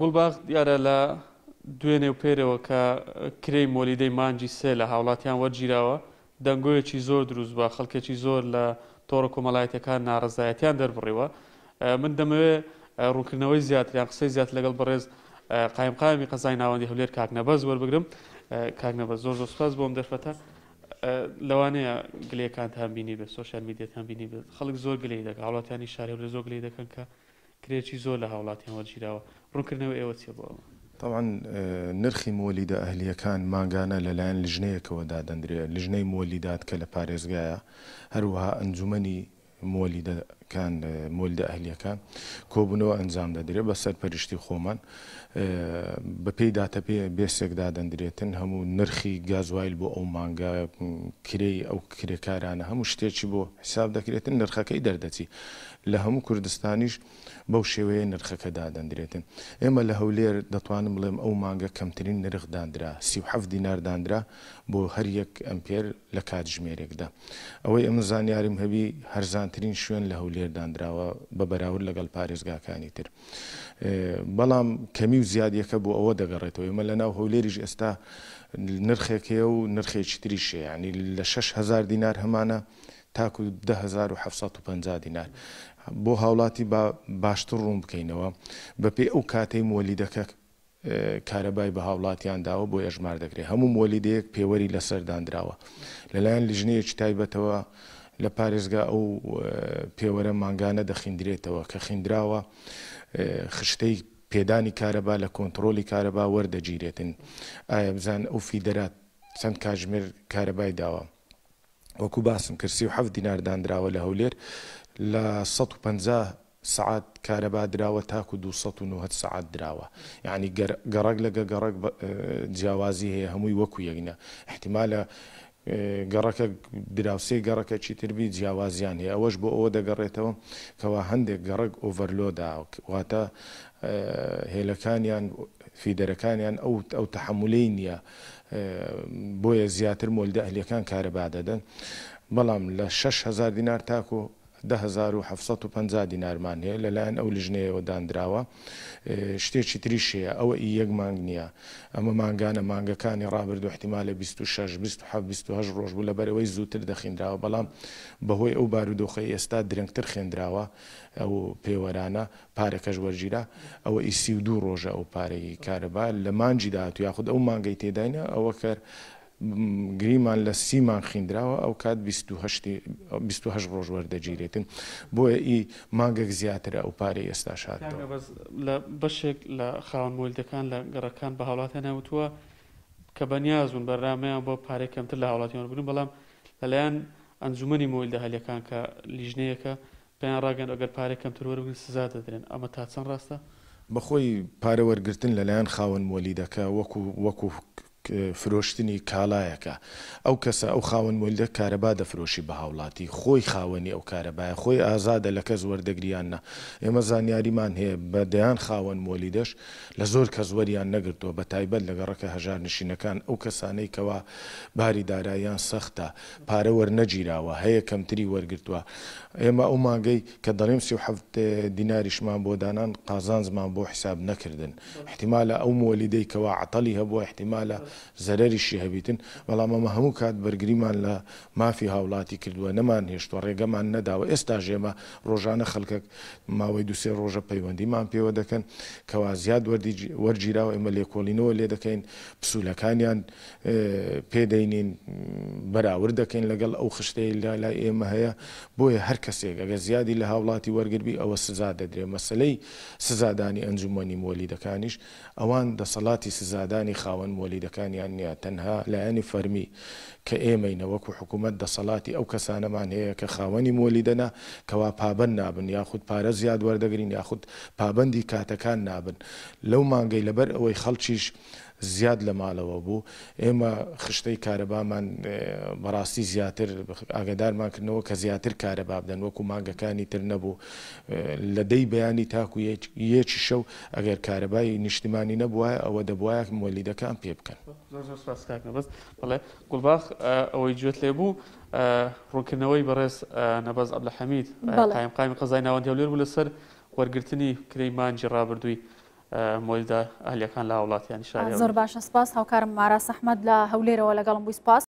گوڵباغ دیارە لە دوێنێ و پێرەوە کە کری مۆلیدەی مانجی سێ لە هاوڵاتیان وەرگیراوە دەنگۆیەکی زۆر دروست بە خەڵکێکی زۆر لە تۆڕە کۆمەڵایەتەکان ناڕزایەتیان دەربڕیوە من دەمەوێت ڕوونکردنەوەی زیاتریان قسەی زیات لەگەڵ بەڕێز قایمقامی قەزای ناوەندی هەولێر کاکنەبەز وەربگرم کاکنەبە زۆر زۆر سپاس بۆم دەرفەتە لەوانەیە گلەکان هەم بینی بێت سۆشال میدیەتان بینی بێت خەڵک زۆر گلی دەکە هاوڵاتیانی شارێ لە زۆر گلی دەکەن کە کرێکی زۆر لە هاوڵاتی هەوەرگیراوە ڕوونکردنەوە ئێوە چێ بۆ ئەوە تاوان نرخی مۆلیدا ئەهلیەکان ماگانە لەلایەن لژنەیەکەوە دادەندرێت لژنەی مۆلیدات کە لە پارێزگایە هەروەها ئەنجومی مۆلیدا کان مۆلدە ئەهلیەکان کۆبوونەوە ئەنجام دەدرێت بەسەر پەرشتی خۆمان بەپی داتە پێ بێسێکدا دەندرێتن هەموو نرخی گازوایل بۆ ئەو مانگە کرێ ئەو کرێکارانە هەموو شتێکی بۆ حساب دەکرێتن نرخەکەی دەردەچی لە هەموو کوردستانیش بەو شێوەیە نرخەکە دادەندرێتن ئێمە لە هەولێر دەتوانم بڵێم ئەو مانگە کەمترین نرخدانرا سیه دیناردانرا بۆ هەر یەک ئەمپێر لە کاتژمێرێکدا ئەوەی ئەمە زانیاریم هەبی هەرزانترین شوێن لە هەولێر لێردانراوە بە بەراورد لەگەڵ پارێزگاکانی تر بەڵام کەمی و زیادیەکە بۆ ئەوە دەگەڕێتەوە ئمە لە ناو هەولێریش ئێستا نرخێکەیە و نرخێکی تریشێ ینی لە 6هزار دینار هەمانە تاکو 1950 دینار بۆ هاوڵاتی باشتر ڕوون بکەینەوە بەپی ئەو کاتەی مۆلیدەکە کارەبای بە هاوڵاتیان داوە بۆ ئێژمار دەکرێت هەموو مۆلیدەیەک پێوەری لەسەردانراوە لەلایەن لیژنەیەکی تایبەتەوە لە پارێزگا ئەو پێوەرە ماگانە دەخیندرێتەوە کە خیندراوە خشتەی پێدانی کارەبا لە کۆنتترۆلی کارەبا وەردەگیرێتن ئایا بزان ئەو فیدەرات چەند کاژمێر کارەبای داوە وەکو باسم کردسی و حەفت دیناردانراوە لە هەولێر لە 150 سعات کارەبا درراوە تاکو 290 سعات درراوە یعنی گەڕک لەگە گەڕک جیاوازی هەیە هەمووی وەکو یەگنە احتیمالە گەڕەکە دراوسی گەڕەکە چیتربی جیاوازیان هەیە ئەوەش بۆ ئەوە دەگەڕێتەوە کەوا هەندێک گەڕک ئۆڤەرلۆداواتە هێلەکانیان فیدەرەکانیان ئەو ئەو تەحملەی نییە بۆیە زیاتر مۆلدە ئەهلەکان کارەبادەدەن بەڵام لە 6 هزار دینار تاکو 1950 دینارمان هەیە لەلایەن ئەو لژنەیەوە دانراوە شتێکی تریشەیە ئەوە ئی یەک مانگ نییە ئەمە ماگانە مانگەکانی ڕابرد و احتیمالە 26 27 ڕۆژ بوو لە بەرەوەی زووتر دەخینراوە بەڵام بەهۆی ئەو بارودۆخی ئێستا درنگتر خوێنراوە ئەو پێوەرانە پارەکەش وەرگیرا ئەوە ئیسی و دوو ڕۆژە ئەو پارەی کارەبا لە مانجی داهات و یاخود ئەو مانگەی تێداینە ئەوە کار گریمان لە سیمان خیندراوە ئەو کات 28 ڕۆژ وەردەگیرێتن بۆیە ئی مانگەک زیاترە ئەو پارەی ئێستا شات لە بەشێک لە خاوەن مۆلدەکان لە گەڕەکان بە هاوڵاتە ناوتووە کە بەنیازون بەرنمەیان بۆ پارێک کەمتر لە هاوڵاتیان بوون بەڵام لەلایەن ئەنجومی مۆلدە هەلەکان کە لیژنەیەەکە پێیان ڕاگەن ئەگەر پارێک کەمتر وەرگن سزا دەدرێن ئەمە تا چەند ڕاستە؟ بەخۆی پارە وەرگتن لەلایەن خاوەن مۆلیدەکە وەکو وەکو فرۆشتنی کاڵایەکە ئەو کەسە ئەو خاون مولدە کارەبا دەفرۆشی بە هاوڵاتی خۆی خاوەنی ئەو کارەبایە خۆی ئازادە لە کەس وەردەگریانە ئێمە زانیاریمان هەیە بە دەیان خاوەن مۆلی دەش لە زۆر کەسوەریان نەگرتووە بە تایبەت لەگەڕەکە هەژار نشینەکان ئەو کەسانەی کەوا باری داراییان سەختە پارە وەرنەگیراوە هەیە کەمتری وەرگتووە ئێمە ئەو ماگەی کە دەڵێم سی حەفت دیناریشمان بۆ دانان قازان زمان بۆ حیساب نەکردن احتیمالە ئەو مۆلیدەی کەوا عتەلی هەبووە احتیمالە زەرریشی هەبیتن بەڵام ئەمە هەموو کات بەرگریمان لە مافی هاوڵاتی کردووە نەمان هێشتوە ڕێگەمان نەداوە ئێستا ژێمە ڕۆژانە خەلکک ماوەی دوسێ ڕۆژە پەیوەندیمان پێوە دەکەن کەوا زیاد وەرگیراوە ئمە لێکۆڵینەوە لێ دەکەین پسوولەکانیان پێدەینین بەراورد دەکەین لەگەڵ ئەو خشتەی لای ئێمە هەیە بۆیە هەر کەسێک ئەگە زیادی لە هاوڵاتی وەرگبی ئەوە سزا دەدرێ مەسلەی سزادانی ئەنجومەنی مۆلیدەکانیش ئەوان دەسەڵاتی سزادانی خاوەن مۆلیدەکان کارەکانیان نییە تەنها لایەنی فەرمی کە ئێمەینە وەکو حکوومەت دەسەڵاتی ئەو کەسانەمان هەیە کە خاوەنی مۆلیدەنا کەوا پابند نابن یاخود پارە زیاد وەردەگرین یاخود پابندی کاتەکان نابن لەو مانگەی لەبەر ئەوەی خەڵکیش زیاد لە ماڵەوە بوو ئێمە خشتەی کارەبامان بەڕاستی زیاتر ئاگدارمانکردنەوە کە زیاتر کارەبا بدەن وەکو مانگەکانی تر نەبوو لە دەی بەیانی تاکو یەکی شەو ئەگەر کارەبای نیشتیمانی نەبووە ئەوە دەبواە مۆلیدەکان پێ بکەن بڵێ گوڵباخ ئەوەی جوێت لێ بوو ڕوونکردنەوەی بەڕێز نەبەز ئەبلە حەمید قایم قازای ناوەندێولێر بوو لەسەر وەرگرتنی کرەیمانجی ڕابردووی مۆیدا ئەلیەکان لاوڵاتیانی شار زۆر باشە سپاس هاوکارم مارا سەحمەد لە هەولێرەوە لەگەڵم بووی سپاس